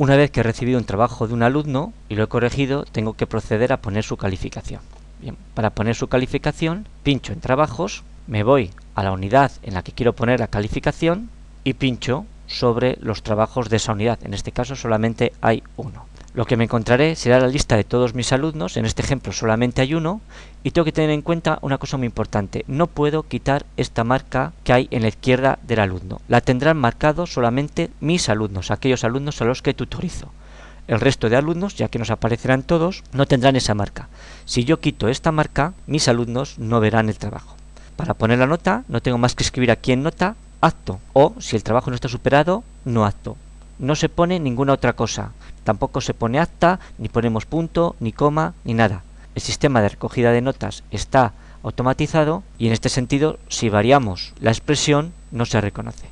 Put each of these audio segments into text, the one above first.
Una vez que he recibido un trabajo de un alumno y lo he corregido, tengo que proceder a poner su calificación. para poner su calificación, pincho en trabajos, me voy a la unidad en la que quiero poner la calificación y pincho sobre los trabajos de esa unidad. En este caso solamente hay uno lo que me encontraré será la lista de todos mis alumnos, en este ejemplo solamente hay uno, y tengo que tener en cuenta una cosa muy importante, no puedo quitar esta marca que hay en la izquierda del alumno, la tendrán marcado solamente mis alumnos, aquellos alumnos a los que tutorizo. El resto de alumnos, ya que nos aparecerán todos, no tendrán esa marca. Si yo quito esta marca, mis alumnos no verán el trabajo. Para poner la nota, no tengo más que escribir aquí en nota, acto, o si el trabajo no está superado, no acto no se pone ninguna otra cosa. Tampoco se pone acta, ni ponemos punto, ni coma, ni nada. El sistema de recogida de notas está automatizado y en este sentido, si variamos la expresión, no se reconoce.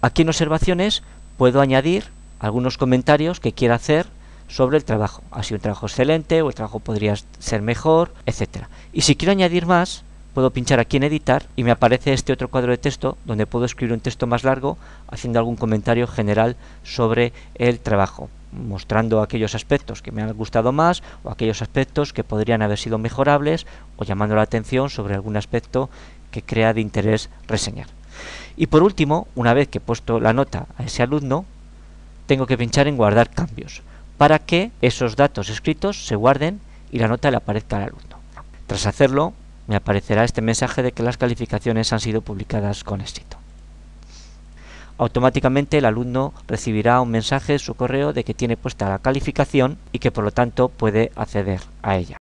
Aquí en observaciones puedo añadir algunos comentarios que quiera hacer sobre el trabajo. Ha sido un trabajo excelente o el trabajo podría ser mejor, etc. Y si quiero añadir más, puedo pinchar aquí en editar y me aparece este otro cuadro de texto donde puedo escribir un texto más largo haciendo algún comentario general sobre el trabajo mostrando aquellos aspectos que me han gustado más o aquellos aspectos que podrían haber sido mejorables o llamando la atención sobre algún aspecto que crea de interés reseñar. Y por último, una vez que he puesto la nota a ese alumno, tengo que pinchar en guardar cambios para que esos datos escritos se guarden y la nota le aparezca al alumno. Tras hacerlo, me aparecerá este mensaje de que las calificaciones han sido publicadas con éxito. Automáticamente el alumno recibirá un mensaje en su correo de que tiene puesta la calificación y que por lo tanto puede acceder a ella.